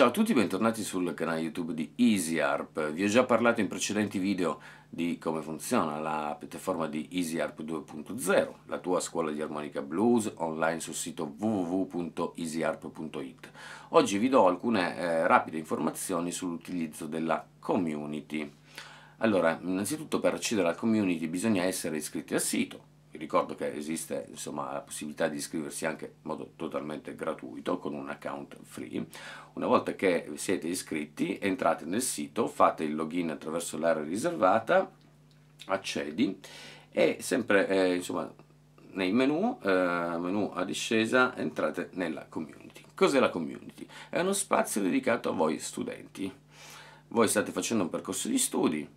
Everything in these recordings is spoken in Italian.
Ciao a tutti, bentornati sul canale YouTube di EasyArp. Vi ho già parlato in precedenti video di come funziona la piattaforma di EasyArp 2.0, la tua scuola di armonica blues online sul sito www.easyarp.it. Oggi vi do alcune eh, rapide informazioni sull'utilizzo della community. Allora, innanzitutto per accedere alla community bisogna essere iscritti al sito, ricordo che esiste insomma, la possibilità di iscriversi anche in modo totalmente gratuito con un account free. Una volta che siete iscritti entrate nel sito, fate il login attraverso l'area riservata, accedi e sempre eh, insomma, nei menu, eh, menu a discesa, entrate nella community. Cos'è la community? È uno spazio dedicato a voi studenti. Voi state facendo un percorso di studi,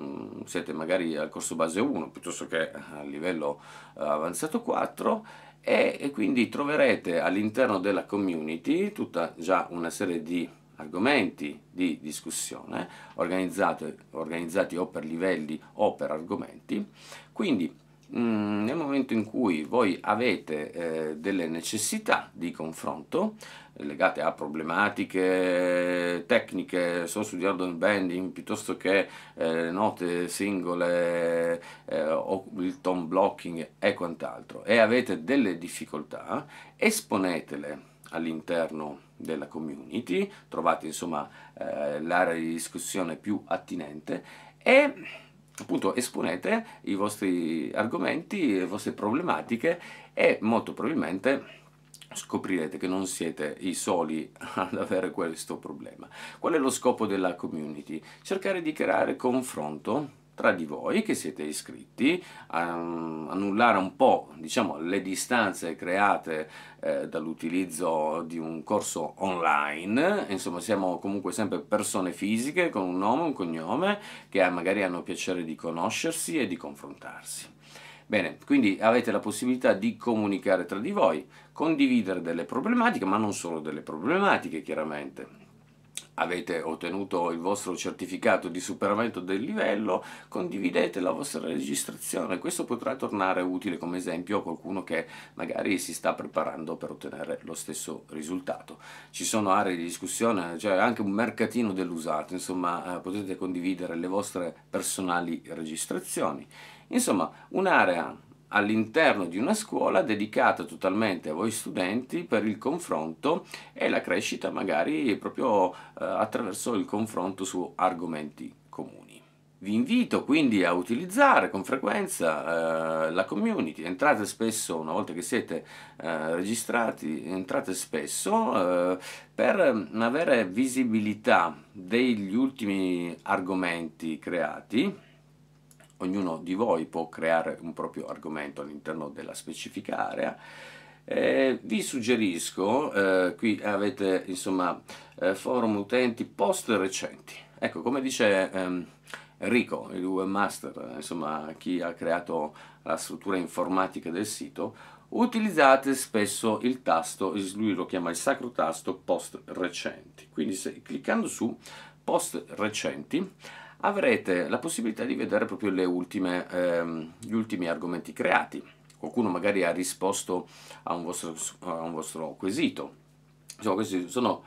Mm, siete magari al corso base 1 piuttosto che a livello eh, avanzato 4 e, quindi troverete all'interno della community tutta già una serie di argomenti di discussione organizzati o per livelli o per argomenti quindi Mm, nel momento in cui voi avete eh, delle necessità di confronto eh, legate a problematiche eh, tecniche, source di order bending piuttosto che eh, note singole eh, o il tone blocking e quant'altro e avete delle difficoltà, esponetele all'interno della community, trovate insomma eh, l'area di discussione più attinente e appunto esponete i vostri argomenti, le vostre problematiche e molto probabilmente scoprirete che non siete i soli ad avere questo problema. Qual è lo scopo della community? Cercare di creare confronto tra di voi che siete iscritti, mm, annullare un po' diciamo, le distanze create eh, dall'utilizzo di un corso online, insomma siamo comunque sempre persone fisiche con un nome, un cognome, che magari hanno piacere di conoscersi e di confrontarsi. Bene, quindi avete la possibilità di comunicare tra di voi, condividere delle problematiche, ma non solo delle problematiche chiaramente, avete ottenuto il vostro certificato di superamento del livello, condividete la vostra registrazione, questo potrà tornare utile come esempio a qualcuno che magari si sta preparando per ottenere lo stesso risultato. Ci sono aree di discussione, cioè anche un mercatino dell'usato, insomma eh, potete condividere le vostre personali registrazioni. Insomma, un'area all'interno di una scuola dedicata totalmente a voi studenti per il confronto e la crescita magari proprio eh, attraverso il confronto su argomenti comuni. Vi invito quindi a utilizzare con frequenza eh, la community, entrate spesso, una volta che siete eh, registrati, entrate spesso eh, per mm, avere visibilità degli ultimi argomenti creati ognuno di voi può creare un proprio argomento all'interno della specifica area. Eh, vi suggerisco, eh, qui avete insomma eh, forum utenti post recenti. Ecco, come dice ehm, Rico, il webmaster, insomma chi ha creato la struttura informatica del sito, utilizzate spesso il tasto, lui lo chiama il sacro tasto post recenti. Quindi se, cliccando su post recenti avrete la possibilità di vedere proprio ultime, ehm, gli ultimi argomenti creati. Qualcuno magari ha risposto a un vostro, a un vostro quesito. Insomma, questi sono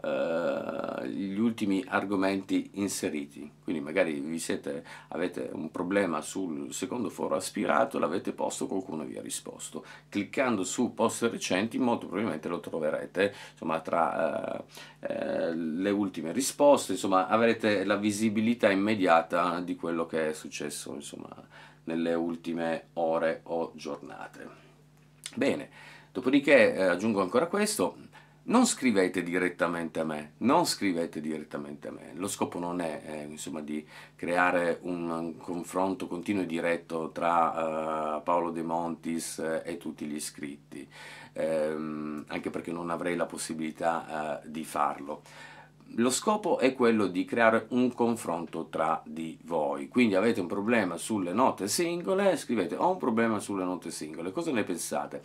eh, gli ultimi argomenti inseriti. Quindi magari vi siete, avete un problema sul secondo foro aspirato, l'avete posto, qualcuno vi ha risposto. Cliccando su post recenti molto probabilmente lo troverete insomma, tra eh, eh le ultime risposte, insomma avrete la visibilità immediata di quello che è successo insomma, nelle ultime ore o giornate. Bene, dopodiché eh, aggiungo ancora questo, non scrivete direttamente a me, non scrivete direttamente a me. Lo scopo non è, eh, insomma, di creare un, confronto continuo e diretto tra eh, Paolo De Montis eh, e tutti gli iscritti, ehm, anche perché non avrei la possibilità eh, di farlo lo scopo è quello di creare un confronto tra di voi. Quindi avete un problema sulle note singole, scrivete ho un problema sulle note singole, cosa ne pensate?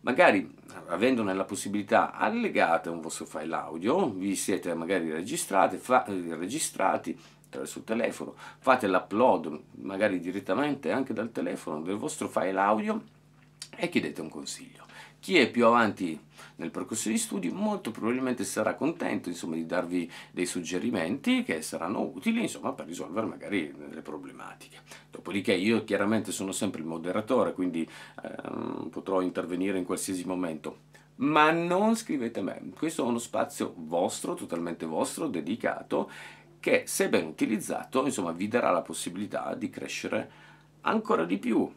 Magari avendone la possibilità allegate un vostro file audio, vi siete magari registrati, registrati eh, attraverso il telefono, fate l'upload magari direttamente anche dal telefono del vostro file audio e chiedete un consiglio. Chi è più avanti nel percorso di studi molto probabilmente sarà contento insomma, di darvi dei suggerimenti che saranno utili insomma, per risolvere magari le problematiche. Dopodiché io chiaramente sono sempre il moderatore, quindi ehm, potrò intervenire in qualsiasi momento. Ma non scrivete a me, questo è uno spazio vostro, totalmente vostro, dedicato, che se ben utilizzato insomma, vi darà la possibilità di crescere ancora di più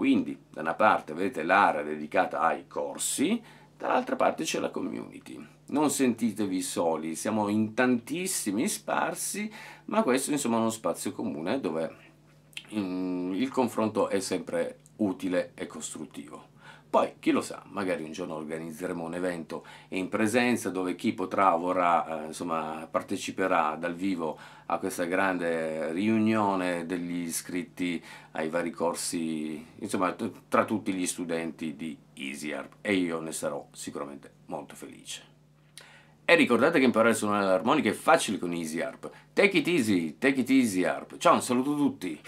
quindi da una parte avete l'area dedicata ai corsi, dall'altra parte c'è la community. Non sentitevi soli, siamo in tantissimi sparsi, ma questo insomma è uno spazio comune dove mm, il confronto è sempre utile e costruttivo. Poi, chi lo sa, magari un giorno organizzeremo un evento in presenza dove chi potrà, vorrà, eh, insomma, parteciperà dal vivo a questa grande riunione degli iscritti ai vari corsi, insomma, tra tutti gli studenti di EasyArp e io ne sarò sicuramente molto felice. E ricordate che imparare a suonare l'armonica è facile con EasyArp. Take it easy, take it easy ARP. Ciao, un saluto a tutti!